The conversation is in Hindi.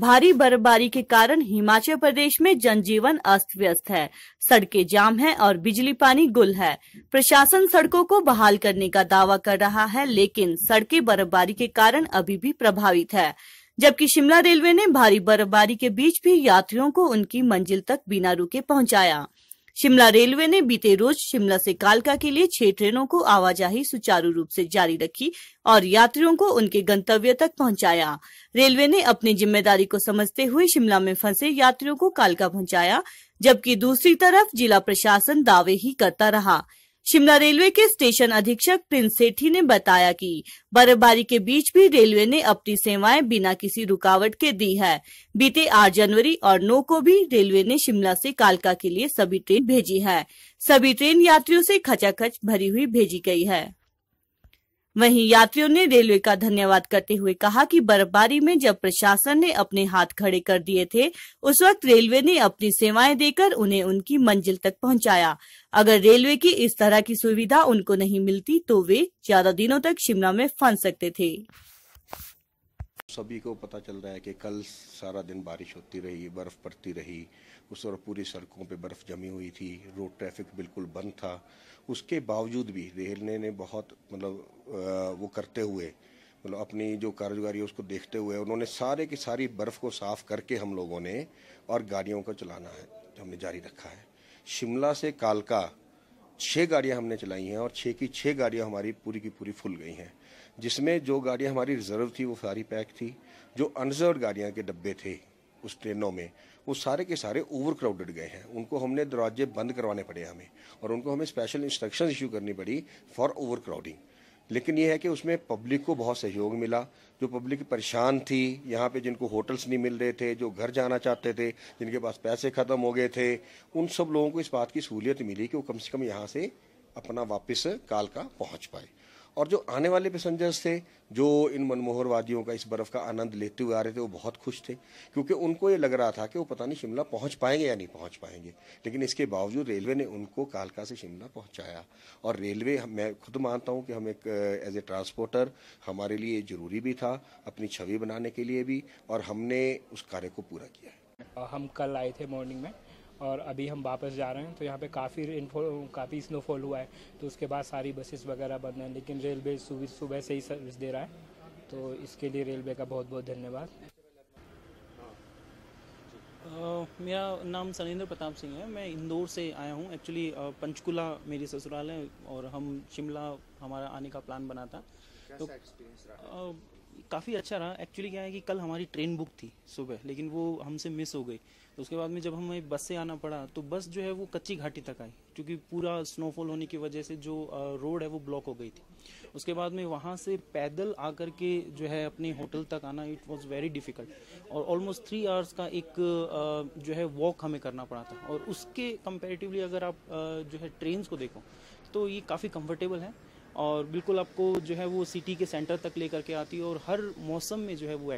भारी बर्फबारी के कारण हिमाचल प्रदेश में जनजीवन अस्त व्यस्त है सड़कें जाम हैं और बिजली पानी गुल है प्रशासन सड़कों को बहाल करने का दावा कर रहा है लेकिन सड़कें बर्फबारी के कारण अभी भी प्रभावित है जबकि शिमला रेलवे ने भारी बर्फबारी के बीच भी यात्रियों को उनकी मंजिल तक बिना रुके पहुंचाया शिमला रेलवे ने बीते रोज शिमला से कालका के लिए छह ट्रेनों को आवाजाही सुचारू रूप से जारी रखी और यात्रियों को उनके गंतव्य तक पहुंचाया। रेलवे ने अपनी जिम्मेदारी को समझते हुए शिमला में फंसे यात्रियों को कालका पहुंचाया, जबकि दूसरी तरफ जिला प्रशासन दावे ही करता रहा शिमला रेलवे के स्टेशन अधीक्षक प्रिंस सेठी ने बताया कि बर्फबारी के बीच भी रेलवे ने अपनी सेवाएं बिना किसी रुकावट के दी है बीते 8 जनवरी और 9 को भी रेलवे ने शिमला से कालका के लिए सभी ट्रेन भेजी है सभी ट्रेन यात्रियों से खचाखच भरी हुई भेजी गई है वहीं यात्रियों ने रेलवे का धन्यवाद करते हुए कहा कि बर्फबारी में जब प्रशासन ने अपने हाथ खड़े कर दिए थे उस वक्त रेलवे ने अपनी सेवाएं देकर उन्हें उनकी मंजिल तक पहुंचाया। अगर रेलवे की इस तरह की सुविधा उनको नहीं मिलती तो वे ज्यादा दिनों तक शिमला में फंस सकते थे सभी को पता चल रहा है कि कल सारा दिन बारिश होती रही बर्फ़ पड़ती रही उस और पूरी सड़कों पे बर्फ़ जमी हुई थी रोड ट्रैफिक बिल्कुल बंद था उसके बावजूद भी रेलवे ने बहुत मतलब वो करते हुए मतलब अपनी जो कारगुजारी है उसको देखते हुए उन्होंने सारे की सारी बर्फ़ को साफ़ करके हम लोगों ने और गाड़ियों को चलाना है हमने जारी रखा है शिमला से कालका छः गाड़ियाँ हमने चलाई हैं और छः की छः गाड़ियाँ हमारी पूरी की पूरी फुल गई हैं जिसमें जो गाड़ियाँ हमारी रिजर्व थी वो सारी पैक थी जो अनरिजर्व गाड़ियाँ के डब्बे थे उस ट्रेनों में वो सारे के सारे ओवर क्राउडेड गए हैं उनको हमने दरवाजे बंद करवाने पड़े हमें और उनको हमें स्पेशल इंस्ट्रक्शन इशू करनी पड़ी फॉर ओवर क्राउडिंग लेकिन ये है कि उसमें पब्लिक को बहुत सहयोग मिला जो पब्लिक परेशान थी यहाँ पे जिनको होटल्स नहीं मिल रहे थे जो घर जाना चाहते थे जिनके पास पैसे ख़त्म हो गए थे उन सब लोगों को इस बात की सहूलियत मिली कि वो कम से कम यहाँ से अपना वापस काल का पहुँच पाए और जो आने वाले पैसेंजर्स थे जो इन मनमोहर वादियों का इस बर्फ़ का आनंद लेते हुए आ रहे थे वो बहुत खुश थे क्योंकि उनको ये लग रहा था कि वो पता नहीं शिमला पहुंच पाएंगे या नहीं पहुंच पाएंगे लेकिन इसके बावजूद रेलवे ने उनको कालका से शिमला पहुंचाया और रेलवे मैं खुद मानता हूँ कि हम एक एज ए ट्रांसपोर्टर हमारे लिए ज़रूरी भी था अपनी छवि बनाने के लिए भी और हमने उस कार्य को पूरा किया है हम कल आए थे मॉर्निंग में और अभी हम वापस जा रहे हैं तो यहाँ पे काफ़ी रेनफॉल काफ़ी स्नोफॉल हुआ है तो उसके बाद सारी बसेस वगैरह बंद हैं लेकिन रेलवे सुबह से ही सर्विस दे रहा है तो इसके लिए रेलवे का बहुत बहुत धन्यवाद मेरा नाम सनेंद्र प्रताप सिंह है मैं इंदौर से आया हूँ एक्चुअली पंचकुला मेरी ससुराल है और हम शिमला हमारा आने का प्लान बना था तो काफ़ी अच्छा रहा एक्चुअली क्या है कि कल हमारी ट्रेन बुक थी सुबह लेकिन वो हमसे मिस हो गई तो उसके बाद में जब हमें बस से आना पड़ा तो बस जो है वो कच्ची घाटी तक आई क्योंकि पूरा स्नोफॉल होने की वजह से जो रोड है वो ब्लॉक हो गई थी उसके बाद में वहाँ से पैदल आकर के जो है अपने होटल तक आना इट वॉज वेरी डिफ़िकल्ट और ऑलमोस्ट थ्री आवर्स का एक जो है वॉक हमें करना पड़ा था और उसके कंपेरेटिवली अगर आप जो है ट्रेन को देखो तो ये काफ़ी कम्फर्टेबल है और बिल्कुल आपको जो है वो सिटी के सेंटर तक लेकर के आती है और हर मौसम में जो है वो